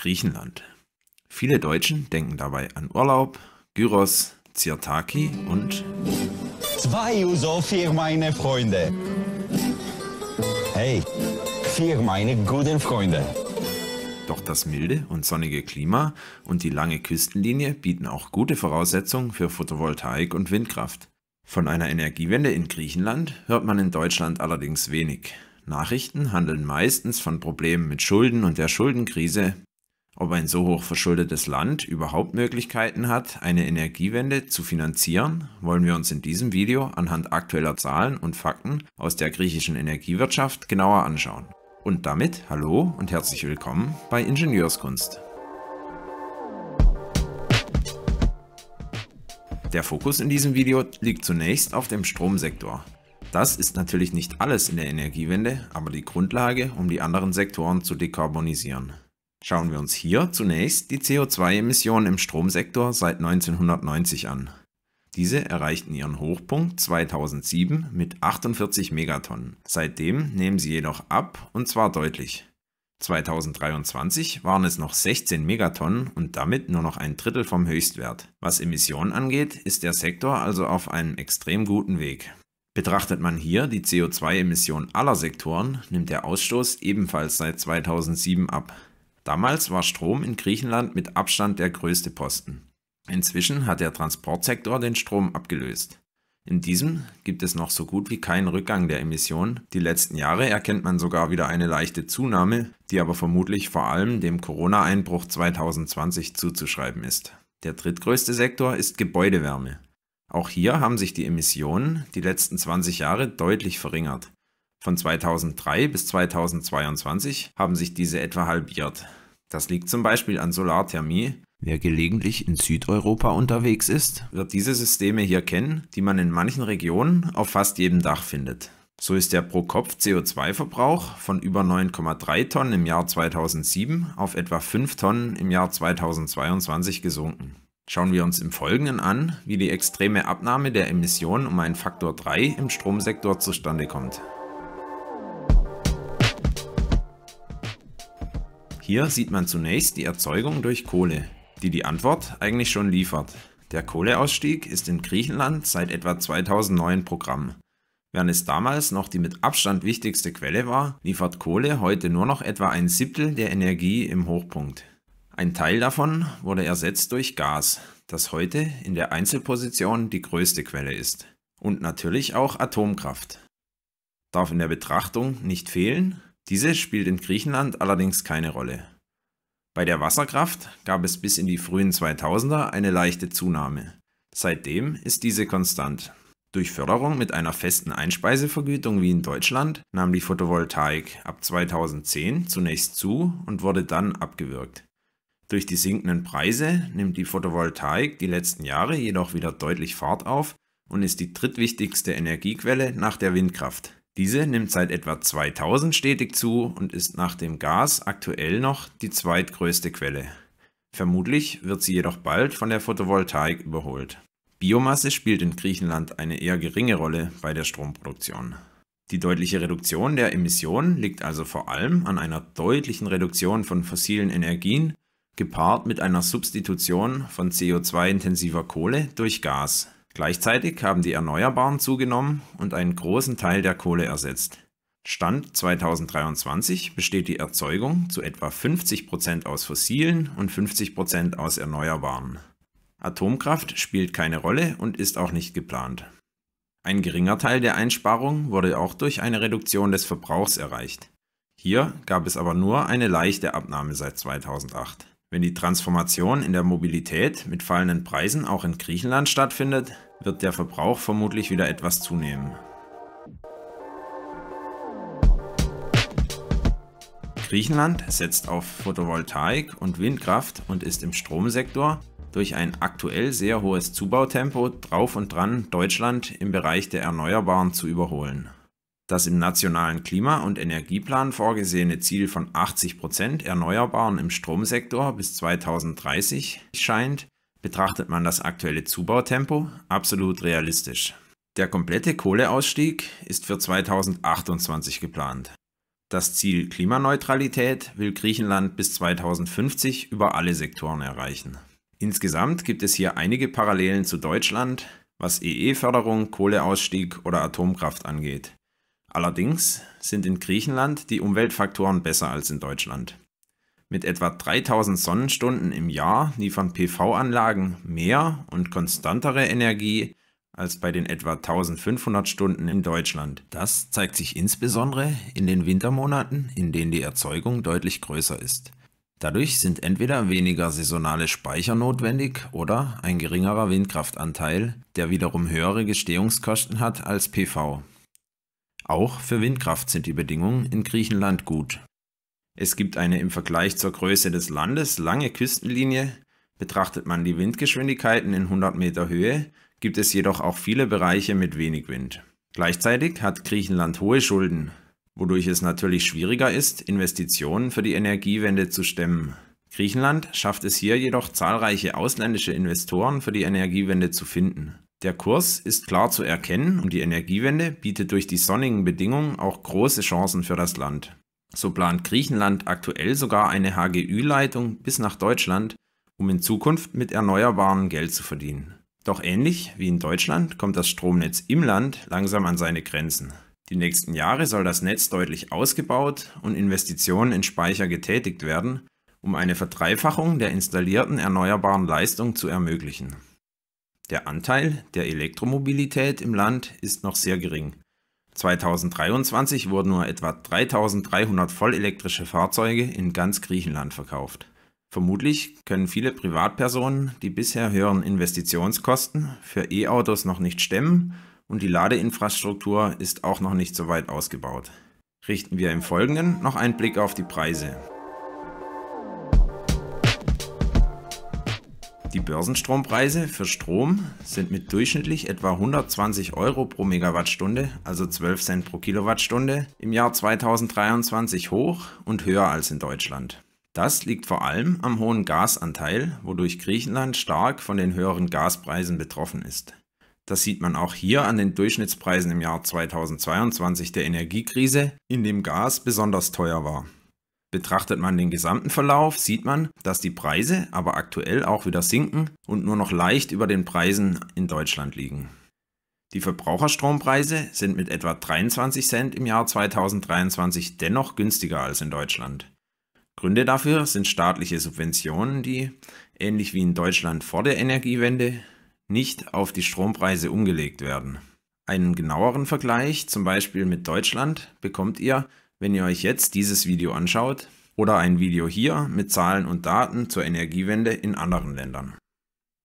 Griechenland. Viele Deutschen denken dabei an Urlaub, Gyros, Zirtaki und... Zwei Uso für meine Freunde. Hey, für meine guten Freunde. Doch das milde und sonnige Klima und die lange Küstenlinie bieten auch gute Voraussetzungen für Photovoltaik und Windkraft. Von einer Energiewende in Griechenland hört man in Deutschland allerdings wenig. Nachrichten handeln meistens von Problemen mit Schulden und der Schuldenkrise ob ein so hoch verschuldetes Land überhaupt Möglichkeiten hat, eine Energiewende zu finanzieren, wollen wir uns in diesem Video anhand aktueller Zahlen und Fakten aus der griechischen Energiewirtschaft genauer anschauen. Und damit hallo und herzlich willkommen bei Ingenieurskunst. Der Fokus in diesem Video liegt zunächst auf dem Stromsektor. Das ist natürlich nicht alles in der Energiewende, aber die Grundlage, um die anderen Sektoren zu dekarbonisieren. Schauen wir uns hier zunächst die CO2-Emissionen im Stromsektor seit 1990 an. Diese erreichten ihren Hochpunkt 2007 mit 48 Megatonnen. Seitdem nehmen sie jedoch ab und zwar deutlich. 2023 waren es noch 16 Megatonnen und damit nur noch ein Drittel vom Höchstwert. Was Emissionen angeht, ist der Sektor also auf einem extrem guten Weg. Betrachtet man hier die CO2-Emissionen aller Sektoren, nimmt der Ausstoß ebenfalls seit 2007 ab. Damals war Strom in Griechenland mit Abstand der größte Posten. Inzwischen hat der Transportsektor den Strom abgelöst. In diesem gibt es noch so gut wie keinen Rückgang der Emissionen. Die letzten Jahre erkennt man sogar wieder eine leichte Zunahme, die aber vermutlich vor allem dem Corona-Einbruch 2020 zuzuschreiben ist. Der drittgrößte Sektor ist Gebäudewärme. Auch hier haben sich die Emissionen die letzten 20 Jahre deutlich verringert. Von 2003 bis 2022 haben sich diese etwa halbiert. Das liegt zum Beispiel an Solarthermie. Wer gelegentlich in Südeuropa unterwegs ist, wird diese Systeme hier kennen, die man in manchen Regionen auf fast jedem Dach findet. So ist der Pro-Kopf-CO2-Verbrauch von über 9,3 Tonnen im Jahr 2007 auf etwa 5 Tonnen im Jahr 2022 gesunken. Schauen wir uns im Folgenden an, wie die extreme Abnahme der Emissionen um einen Faktor 3 im Stromsektor zustande kommt. Hier sieht man zunächst die Erzeugung durch Kohle, die die Antwort eigentlich schon liefert. Der Kohleausstieg ist in Griechenland seit etwa 2009 Programm. Während es damals noch die mit Abstand wichtigste Quelle war, liefert Kohle heute nur noch etwa ein Siebtel der Energie im Hochpunkt. Ein Teil davon wurde ersetzt durch Gas, das heute in der Einzelposition die größte Quelle ist. Und natürlich auch Atomkraft. Darf in der Betrachtung nicht fehlen, diese spielt in Griechenland allerdings keine Rolle. Bei der Wasserkraft gab es bis in die frühen 2000er eine leichte Zunahme. Seitdem ist diese konstant. Durch Förderung mit einer festen Einspeisevergütung wie in Deutschland nahm die Photovoltaik ab 2010 zunächst zu und wurde dann abgewürgt. Durch die sinkenden Preise nimmt die Photovoltaik die letzten Jahre jedoch wieder deutlich Fahrt auf und ist die drittwichtigste Energiequelle nach der Windkraft. Diese nimmt seit etwa 2000 stetig zu und ist nach dem Gas aktuell noch die zweitgrößte Quelle. Vermutlich wird sie jedoch bald von der Photovoltaik überholt. Biomasse spielt in Griechenland eine eher geringe Rolle bei der Stromproduktion. Die deutliche Reduktion der Emissionen liegt also vor allem an einer deutlichen Reduktion von fossilen Energien, gepaart mit einer Substitution von CO2-intensiver Kohle durch Gas. Gleichzeitig haben die Erneuerbaren zugenommen und einen großen Teil der Kohle ersetzt. Stand 2023 besteht die Erzeugung zu etwa 50% Prozent aus fossilen und 50% Prozent aus Erneuerbaren. Atomkraft spielt keine Rolle und ist auch nicht geplant. Ein geringer Teil der Einsparung wurde auch durch eine Reduktion des Verbrauchs erreicht. Hier gab es aber nur eine leichte Abnahme seit 2008. Wenn die Transformation in der Mobilität mit fallenden Preisen auch in Griechenland stattfindet, wird der Verbrauch vermutlich wieder etwas zunehmen. Griechenland setzt auf Photovoltaik und Windkraft und ist im Stromsektor durch ein aktuell sehr hohes Zubautempo drauf und dran, Deutschland im Bereich der Erneuerbaren zu überholen. Das im nationalen Klima- und Energieplan vorgesehene Ziel von 80 Erneuerbaren im Stromsektor bis 2030 scheint, betrachtet man das aktuelle Zubautempo, absolut realistisch. Der komplette Kohleausstieg ist für 2028 geplant. Das Ziel Klimaneutralität will Griechenland bis 2050 über alle Sektoren erreichen. Insgesamt gibt es hier einige Parallelen zu Deutschland, was EE-Förderung, Kohleausstieg oder Atomkraft angeht. Allerdings sind in Griechenland die Umweltfaktoren besser als in Deutschland. Mit etwa 3000 Sonnenstunden im Jahr liefern PV-Anlagen mehr und konstantere Energie als bei den etwa 1500 Stunden in Deutschland. Das zeigt sich insbesondere in den Wintermonaten, in denen die Erzeugung deutlich größer ist. Dadurch sind entweder weniger saisonale Speicher notwendig oder ein geringerer Windkraftanteil, der wiederum höhere Gestehungskosten hat als PV. Auch für Windkraft sind die Bedingungen in Griechenland gut. Es gibt eine im Vergleich zur Größe des Landes lange Küstenlinie, betrachtet man die Windgeschwindigkeiten in 100 Meter Höhe, gibt es jedoch auch viele Bereiche mit wenig Wind. Gleichzeitig hat Griechenland hohe Schulden, wodurch es natürlich schwieriger ist, Investitionen für die Energiewende zu stemmen. Griechenland schafft es hier jedoch zahlreiche ausländische Investoren für die Energiewende zu finden. Der Kurs ist klar zu erkennen und die Energiewende bietet durch die sonnigen Bedingungen auch große Chancen für das Land. So plant Griechenland aktuell sogar eine HGÜ-Leitung bis nach Deutschland, um in Zukunft mit Erneuerbaren Geld zu verdienen. Doch ähnlich wie in Deutschland kommt das Stromnetz im Land langsam an seine Grenzen. Die nächsten Jahre soll das Netz deutlich ausgebaut und Investitionen in Speicher getätigt werden, um eine Verdreifachung der installierten erneuerbaren Leistung zu ermöglichen. Der Anteil der Elektromobilität im Land ist noch sehr gering. 2023 wurden nur etwa 3300 vollelektrische Fahrzeuge in ganz Griechenland verkauft. Vermutlich können viele Privatpersonen die bisher höheren Investitionskosten für E-Autos noch nicht stemmen und die Ladeinfrastruktur ist auch noch nicht so weit ausgebaut. Richten wir im Folgenden noch einen Blick auf die Preise. Die Börsenstrompreise für Strom sind mit durchschnittlich etwa 120 Euro pro Megawattstunde, also 12 Cent pro Kilowattstunde, im Jahr 2023 hoch und höher als in Deutschland. Das liegt vor allem am hohen Gasanteil, wodurch Griechenland stark von den höheren Gaspreisen betroffen ist. Das sieht man auch hier an den Durchschnittspreisen im Jahr 2022 der Energiekrise, in dem Gas besonders teuer war. Betrachtet man den gesamten Verlauf, sieht man, dass die Preise aber aktuell auch wieder sinken und nur noch leicht über den Preisen in Deutschland liegen. Die Verbraucherstrompreise sind mit etwa 23 Cent im Jahr 2023 dennoch günstiger als in Deutschland. Gründe dafür sind staatliche Subventionen, die, ähnlich wie in Deutschland vor der Energiewende, nicht auf die Strompreise umgelegt werden. Einen genaueren Vergleich, zum Beispiel mit Deutschland, bekommt ihr, wenn ihr euch jetzt dieses Video anschaut oder ein Video hier mit Zahlen und Daten zur Energiewende in anderen Ländern.